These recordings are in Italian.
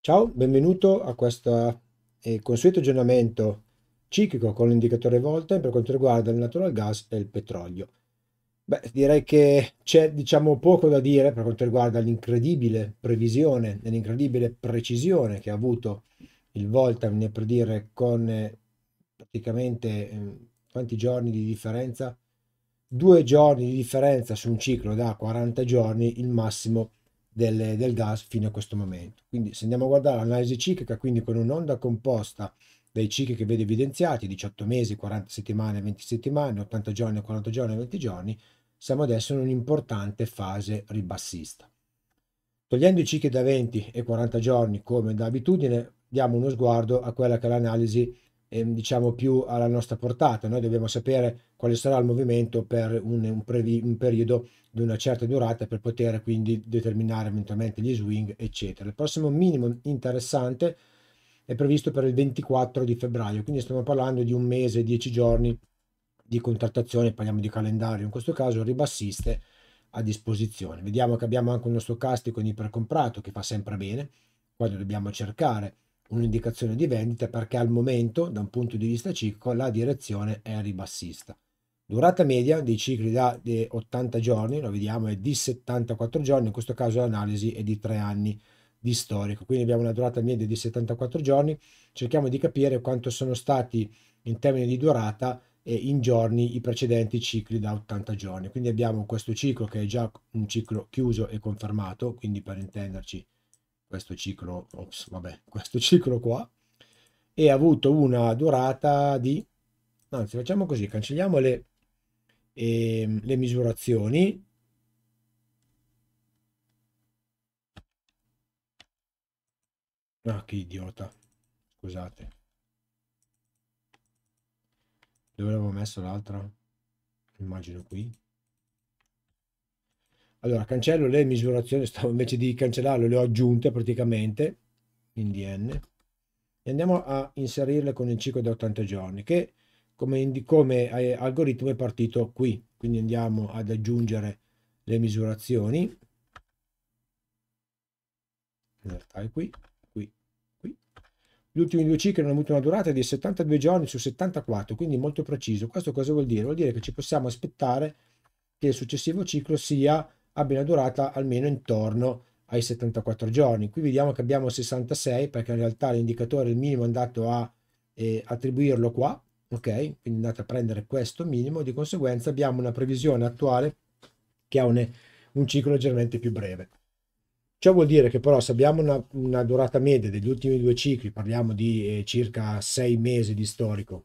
Ciao, benvenuto a questo eh, consueto aggiornamento ciclico con l'indicatore Volta per quanto riguarda il natural gas e il petrolio. Beh, direi che c'è diciamo poco da dire per quanto riguarda l'incredibile previsione e l'incredibile precisione che ha avuto il Volta nel predire con eh, praticamente eh, quanti giorni di differenza? Due giorni di differenza su un ciclo da 40 giorni il massimo del, del gas fino a questo momento. Quindi se andiamo a guardare l'analisi ciclica, quindi con un'onda composta dai cicli che vedo evidenziati, 18 mesi, 40 settimane, 20 settimane, 80 giorni, 40 giorni, 20 giorni, siamo adesso in un'importante fase ribassista. Togliendo i cicli da 20 e 40 giorni come d'abitudine, diamo uno sguardo a quella che è l'analisi ehm, diciamo più alla nostra portata. Noi dobbiamo sapere quale sarà il movimento per un, un, previ, un periodo di una certa durata per poter quindi determinare eventualmente gli swing, eccetera. Il prossimo minimo interessante è previsto per il 24 di febbraio, quindi stiamo parlando di un mese, dieci giorni di contrattazione, parliamo di calendario, in questo caso ribassiste a disposizione. Vediamo che abbiamo anche uno stocastico in ipercomprato che fa sempre bene quando dobbiamo cercare un'indicazione di vendita perché al momento, da un punto di vista ciclico, la direzione è ribassista. Durata media dei cicli da 80 giorni, lo vediamo, è di 74 giorni, in questo caso l'analisi è di 3 anni di storico, quindi abbiamo una durata media di 74 giorni, cerchiamo di capire quanto sono stati in termini di durata e in giorni i precedenti cicli da 80 giorni. Quindi abbiamo questo ciclo che è già un ciclo chiuso e confermato, quindi per intenderci questo ciclo, ops, vabbè, questo ciclo qua, e ha avuto una durata di, anzi facciamo così, cancelliamo le, eh, le misurazioni, ah che idiota, scusate, dove avevo messo l'altra? Immagino qui. Allora, cancello le misurazioni, stavo invece di cancellarle, le ho aggiunte praticamente, quindi n, e andiamo a inserirle con il ciclo da 80 giorni, che come, come eh, algoritmo è partito qui. Quindi andiamo ad aggiungere le misurazioni, in realtà è qui, qui, qui. Gli ultimi due cicli hanno avuto una durata di 72 giorni su 74, quindi molto preciso. Questo cosa vuol dire? Vuol dire che ci possiamo aspettare che il successivo ciclo sia abbia una durata almeno intorno ai 74 giorni. Qui vediamo che abbiamo 66 perché in realtà l'indicatore, il minimo è andato a eh, attribuirlo qua, ok? Quindi andate a prendere questo minimo, di conseguenza abbiamo una previsione attuale che ha un, un ciclo leggermente più breve. Ciò vuol dire che però se abbiamo una, una durata media degli ultimi due cicli, parliamo di eh, circa 6 mesi di storico,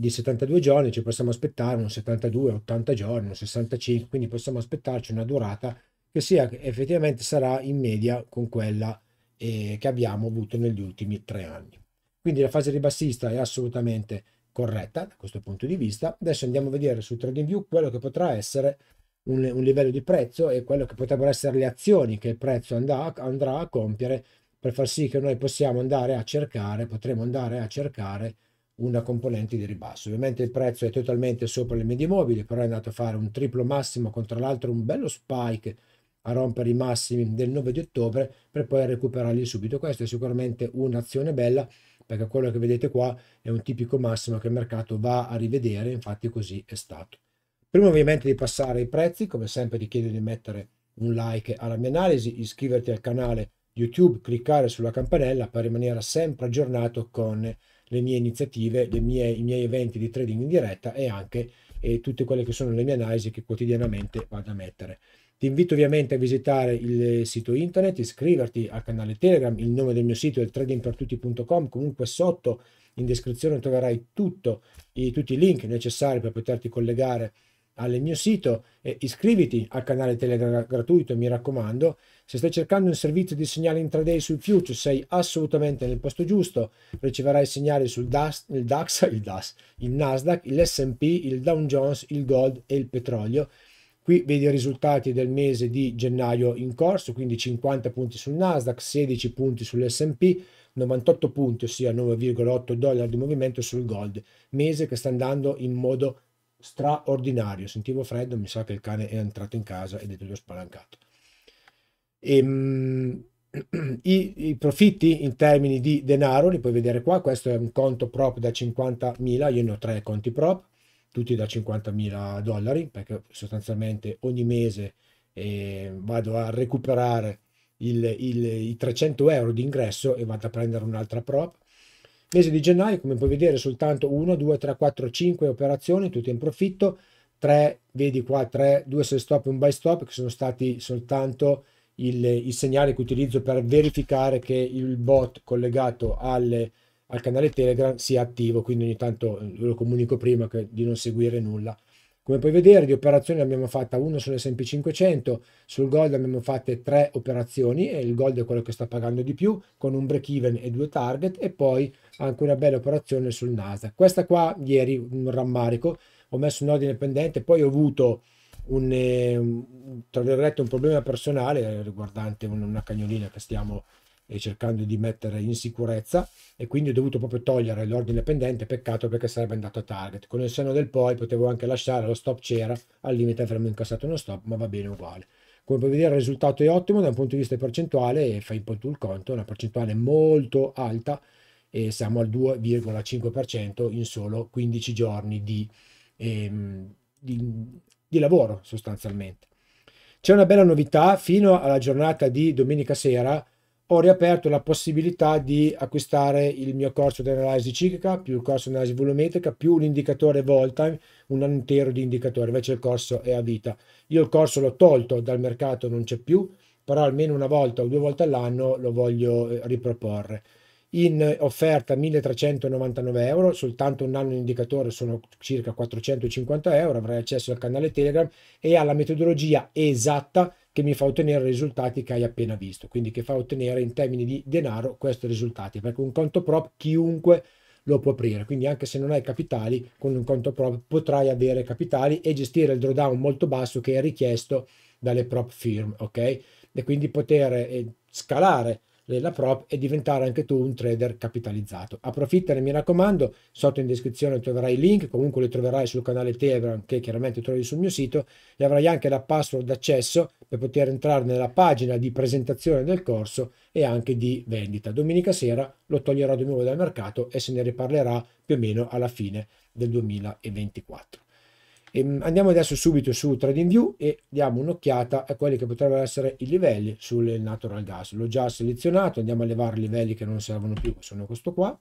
di 72 giorni ci possiamo aspettare un 72, 80 giorni, un 65, quindi possiamo aspettarci una durata che sia effettivamente sarà in media con quella eh, che abbiamo avuto negli ultimi tre anni. Quindi la fase ribassista è assolutamente corretta da questo punto di vista. Adesso andiamo a vedere su TradingView quello che potrà essere un, un, livello di prezzo e quello che potrebbero essere le azioni che il prezzo andrà, andrà a compiere per far sì che noi possiamo andare a cercare, potremo andare a cercare una componente di ribasso. Ovviamente il prezzo è totalmente sopra le medie mobili, però è andato a fare un triplo massimo con tra l'altro un bello spike a rompere i massimi del 9 di ottobre per poi recuperarli subito. Questa è sicuramente un'azione bella perché quello che vedete qua è un tipico massimo che il mercato va a rivedere, infatti così è stato. Prima ovviamente di passare ai prezzi, come sempre ti chiedo di mettere un like alla mia analisi, iscriverti al canale YouTube, cliccare sulla campanella per rimanere sempre aggiornato con le mie iniziative, le mie, i miei eventi di trading in diretta e anche eh, tutte quelle che sono le mie analisi che quotidianamente vado a mettere. Ti invito ovviamente a visitare il sito internet, iscriverti al canale Telegram, il nome del mio sito è tradingpertutti.com, comunque sotto in descrizione troverai tutto, i, tutti i link necessari per poterti collegare al mio sito, eh, iscriviti al canale Telegram gratuito, mi raccomando, se stai cercando un servizio di segnale intraday sul future, sei assolutamente nel posto giusto. Riceverai segnali sul DAS, il DAX, il DAS, il Nasdaq, l'SP, il Dow Jones, il Gold e il petrolio. Qui vedi i risultati del mese di gennaio in corso, quindi 50 punti sul Nasdaq, 16 punti sull'SP, 98 punti, ossia 9,8 dollari di movimento sul gold, mese che sta andando in modo straordinario. Sentivo freddo, mi sa che il cane è entrato in casa ed è tutto spalancato. E, ehm, i, i, profitti in termini di denaro li puoi vedere qua questo è un conto prop da 50.000 io ne ho tre conti prop tutti da 50.000 dollari perché sostanzialmente ogni mese eh, vado a recuperare il, il, i 300 euro di ingresso e vado a prendere un'altra prop mese di gennaio come puoi vedere soltanto 1 2 3 4 5 operazioni tutte in profitto 3 vedi qua 3 2 6 stop e un buy stop che sono stati soltanto il, il segnale che utilizzo per verificare che il bot collegato alle, al canale Telegram sia attivo, quindi ogni tanto eh, lo comunico prima che, di non seguire nulla. Come puoi vedere di operazioni abbiamo fatta una sull'S&P 500, sul Gold abbiamo fatte tre operazioni e il Gold è quello che sta pagando di più con un break even e due target e poi anche una bella operazione sul NASA. Questa qua ieri un rammarico, ho messo un ordine pendente, poi ho avuto un, ehm, un problema personale riguardante una cagnolina che stiamo eh, cercando di mettere in sicurezza e quindi ho dovuto proprio togliere l'ordine pendente, peccato perché sarebbe andato a target. Con il senno del poi potevo anche lasciare, lo stop c'era, al limite avremmo incassato uno stop, ma va bene uguale. Come puoi vedere il risultato è ottimo da un punto di vista percentuale e fai un po' tu il conto, una percentuale molto alta e siamo al 2,5% in solo 15 giorni di, ehm, di di lavoro sostanzialmente. C'è una bella novità, fino alla giornata di domenica sera ho riaperto la possibilità di acquistare il mio corso di analisi ciclica, più il corso di analisi volumetrica, più l'indicatore Voltime, un intero di indicatore, invece il corso è a vita. Io il corso l'ho tolto dal mercato, non c'è più, però almeno una volta o due volte all'anno lo voglio eh, riproporre in offerta 1399 euro, soltanto un anno in indicatore sono circa 450 euro, avrai accesso al canale Telegram e alla metodologia esatta che mi fa ottenere i risultati che hai appena visto, quindi che fa ottenere in termini di denaro questi risultati, perché un conto prop chiunque lo può aprire, quindi anche se non hai capitali con un conto prop potrai avere capitali e gestire il drawdown molto basso che è richiesto dalle prop firm, ok? E quindi poter eh, scalare la prop e diventare anche tu un trader capitalizzato. Approfittane, mi raccomando, sotto in descrizione troverai i link, comunque li troverai sul canale Telegram che chiaramente trovi sul mio sito e avrai anche la password d'accesso per poter entrare nella pagina di presentazione del corso e anche di vendita. Domenica sera lo toglierò di nuovo dal mercato e se ne riparlerà più o meno alla fine del 2024. Ehm, andiamo adesso subito su TradingView e diamo un'occhiata a quelli che potrebbero essere i livelli sul natural gas. L'ho già selezionato, andiamo a levare livelli che non servono più, sono questo qua.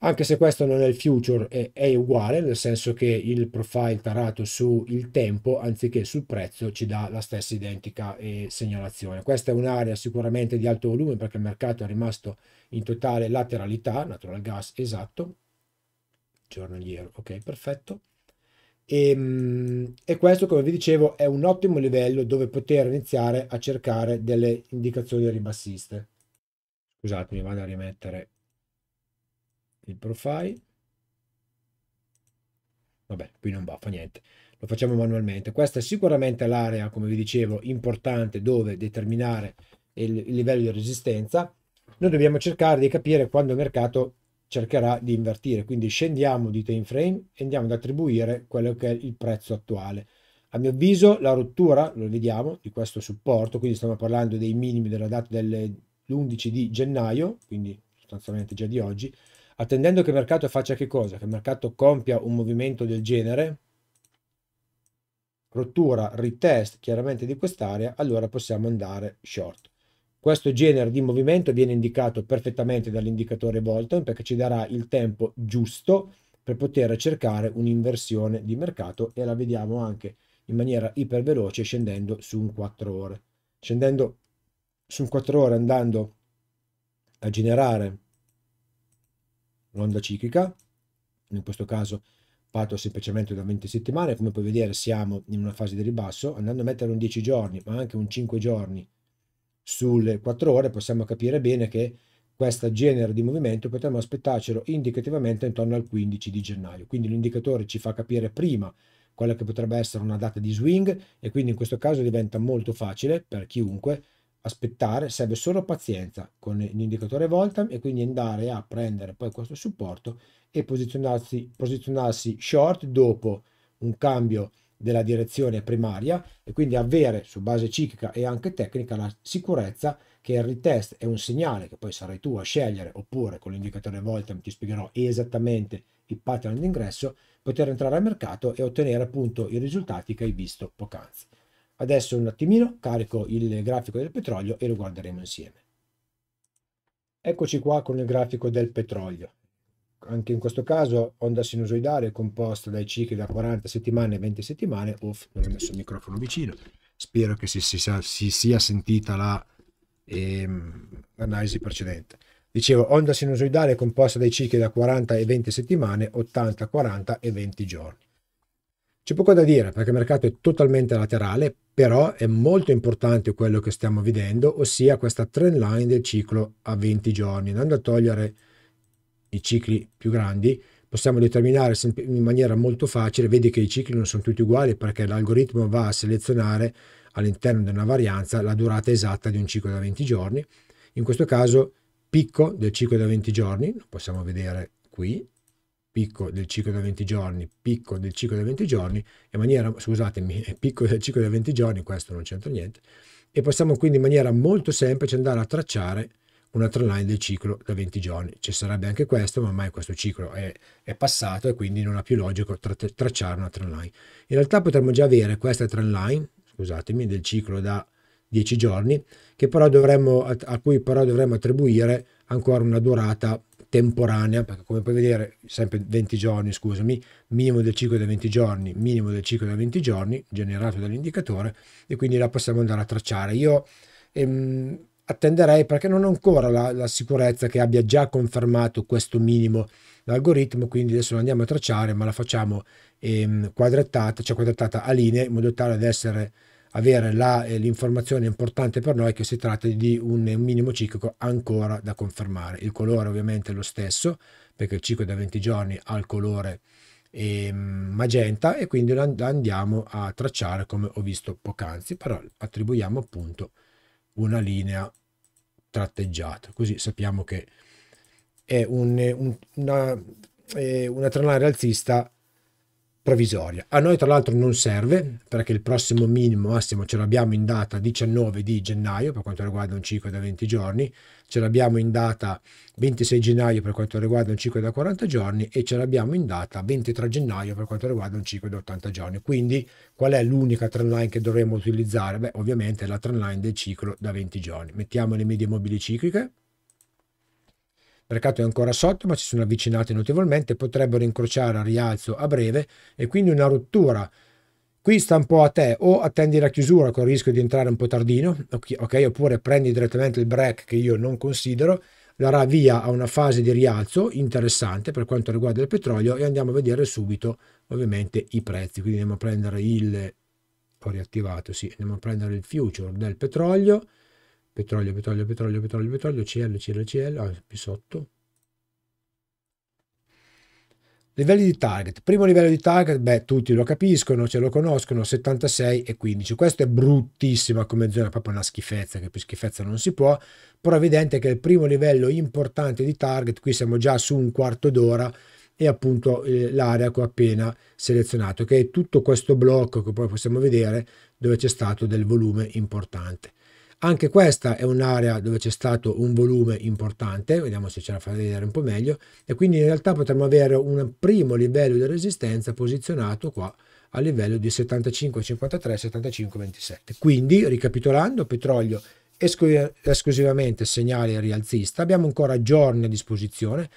Anche se questo non è il future, è, è uguale, nel senso che il profile tarato sul tempo anziché sul prezzo ci dà la stessa identica eh, segnalazione. Questa è un'area sicuramente di alto volume perché il mercato è rimasto in totale lateralità, natural gas esatto, giornaliero, ok perfetto e, ehm, e, questo, come vi dicevo, è un ottimo livello dove poter iniziare a cercare delle indicazioni ribassiste. Scusatemi, vado a rimettere il profile. Vabbè, qui non va, fa niente. Lo facciamo manualmente. Questa è sicuramente l'area, come vi dicevo, importante dove determinare il, il livello di resistenza. Noi dobbiamo cercare di capire quando il mercato cercherà di invertire. Quindi scendiamo di time frame e andiamo ad attribuire quello che è il prezzo attuale. A mio avviso la rottura, lo vediamo, di questo supporto, quindi stiamo parlando dei minimi della data dell'11 di gennaio, quindi sostanzialmente già di oggi, attendendo che il mercato faccia che cosa? Che il mercato compia un movimento del genere, rottura, retest chiaramente di quest'area, allora possiamo andare short. Questo genere di movimento viene indicato perfettamente dall'indicatore Bolton perché ci darà il tempo giusto per poter cercare un'inversione di mercato e la vediamo anche in maniera iperveloce scendendo su un 4 ore. Scendendo su un 4 ore andando a generare l'onda ciclica, in questo caso fatto semplicemente da 20 settimane, come puoi vedere siamo in una fase di ribasso, andando a mettere un 10 giorni ma anche un 5 giorni sulle 4 ore possiamo capire bene che questo genere di movimento potremmo aspettarcelo indicativamente intorno al 15 di gennaio. Quindi l'indicatore ci fa capire prima quella che potrebbe essere una data di swing e quindi in questo caso diventa molto facile per chiunque aspettare, serve solo pazienza con l'indicatore Voltam e quindi andare a prendere poi questo supporto e posizionarsi, posizionarsi short dopo un cambio della direzione primaria e quindi avere su base ciclica e anche tecnica la sicurezza che il retest è un segnale che poi sarai tu a scegliere oppure con l'indicatore Voltam ti spiegherò esattamente il pattern d'ingresso poter entrare al mercato e ottenere appunto i risultati che hai visto poc'anzi. Adesso un attimino carico il grafico del petrolio e lo guarderemo insieme. Eccoci qua con il grafico del petrolio anche in questo caso onda sinusoidale composta dai cicli da 40 settimane e 20 settimane. Uff, non ho messo il microfono vicino. Spero che si, si, si sia sentita l'analisi la, ehm, precedente. Dicevo, onda sinusoidale composta dai cicli da 40 e 20 settimane, 80, 40 e 20 giorni. C'è poco da dire perché il mercato è totalmente laterale, però è molto importante quello che stiamo vedendo, ossia questa trend line del ciclo a 20 giorni, andando a togliere i cicli più grandi, possiamo determinare in maniera molto facile, vedi che i cicli non sono tutti uguali perché l'algoritmo va a selezionare all'interno di una varianza la durata esatta di un ciclo da 20 giorni. In questo caso picco del ciclo da 20 giorni, lo possiamo vedere qui, picco del ciclo da 20 giorni, picco del ciclo da 20 giorni, in maniera, scusatemi, picco del ciclo da 20 giorni, questo non c'entra niente, e possiamo quindi in maniera molto semplice andare a tracciare una trend line del ciclo da 20 giorni. Ci sarebbe anche questo, ma ormai questo ciclo è, è passato e quindi non ha più logico tra, tracciare una trend line. In realtà potremmo già avere questa trendline, scusatemi, del ciclo da 10 giorni, dovremmo, a cui però dovremmo attribuire ancora una durata temporanea, perché come puoi vedere, sempre 20 giorni, scusami, minimo del ciclo da 20 giorni, minimo del ciclo da 20 giorni generato dall'indicatore e quindi la possiamo andare a tracciare. Io ehm, attenderei perché non ho ancora la, la, sicurezza che abbia già confermato questo minimo l'algoritmo, quindi adesso lo andiamo a tracciare, ma la facciamo ehm, quadrettata, cioè quadrettata a linee, in modo tale da essere, avere la, eh, l'informazione importante per noi che si tratta di un, un, minimo ciclico ancora da confermare. Il colore ovviamente è lo stesso, perché il ciclo da 20 giorni ha il colore ehm, magenta e quindi lo andiamo a tracciare come ho visto poc'anzi, però attribuiamo appunto una linea tratteggiata. Così sappiamo che è un, un, una, una, tranale alzista provvisoria. A noi tra l'altro non serve perché il prossimo minimo massimo ce l'abbiamo in data 19 di gennaio per quanto riguarda un ciclo da 20 giorni, ce l'abbiamo in data 26 gennaio per quanto riguarda un ciclo da 40 giorni e ce l'abbiamo in data 23 gennaio per quanto riguarda un ciclo da 80 giorni. Quindi qual è l'unica trendline che dovremmo utilizzare? Beh ovviamente la trendline del ciclo da 20 giorni. Mettiamo le medie mobili cicliche il mercato è ancora sotto ma ci sono avvicinati notevolmente, potrebbero incrociare a rialzo a breve e quindi una rottura qui sta un po' a te, o attendi la chiusura con il rischio di entrare un po' tardino, ok, oppure prendi direttamente il break che io non considero, darà via a una fase di rialzo interessante per quanto riguarda il petrolio e andiamo a vedere subito ovviamente i prezzi, quindi andiamo a prendere il, ho riattivato, sì, andiamo a prendere il future del petrolio, petrolio, petrolio, petrolio, petrolio, petrolio, CL, CL, CL, ah, più sotto. Livelli di target. Primo livello di target, beh, tutti lo capiscono, ce lo conoscono, 76 e 15. Questo è bruttissima come zona, proprio una schifezza, che più schifezza non si può. Però è evidente che il primo livello importante di target, qui siamo già su un quarto d'ora, è appunto eh, l'area che ho appena selezionato, che è tutto questo blocco che poi possiamo vedere dove c'è stato del volume importante. Anche questa è un'area dove c'è stato un volume importante, vediamo se ce la fa vedere un po' meglio, e quindi in realtà potremmo avere un primo livello di resistenza posizionato qua a livello di 75,53, 75,27. Quindi, ricapitolando, petrolio esclusivamente segnale rialzista, abbiamo ancora giorni a disposizione,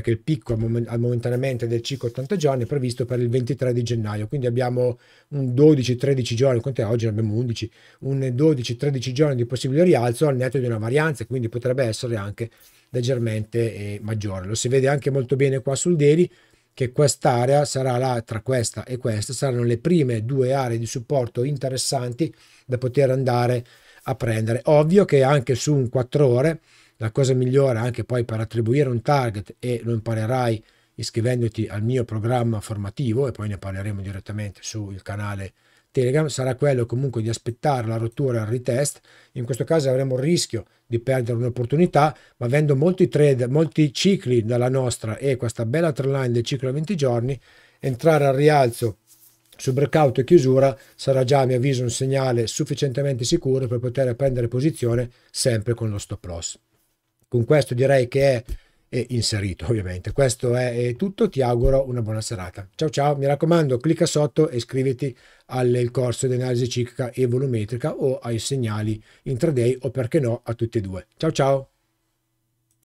perché il picco al momentaneamente del ciclo 80 giorni è previsto per il 23 di gennaio, quindi abbiamo un 12-13 giorni, quanto è oggi? Ne abbiamo 11, un 12-13 giorni di possibile rialzo al netto di una varianza, quindi potrebbe essere anche leggermente eh, maggiore. Lo si vede anche molto bene qua sul daily, che quest'area sarà là tra questa e questa saranno le prime due aree di supporto interessanti da poter andare a prendere. Ovvio che anche su un 4 ore la cosa migliore anche poi per attribuire un target e lo imparerai iscrivendoti al mio programma formativo e poi ne parleremo direttamente sul canale Telegram sarà quello comunque di aspettare la rottura al retest. In questo caso avremo il rischio di perdere un'opportunità, ma avendo molti trade, molti cicli dalla nostra e questa bella trend line del ciclo a 20 giorni, entrare al rialzo su breakout e chiusura sarà già a mio avviso un segnale sufficientemente sicuro per poter prendere posizione sempre con lo stop loss. Con questo direi che è inserito ovviamente. Questo è tutto, ti auguro una buona serata. Ciao ciao, mi raccomando clicca sotto e iscriviti al corso di analisi ciclica e volumetrica o ai segnali intraday o perché no a tutti e due. Ciao ciao!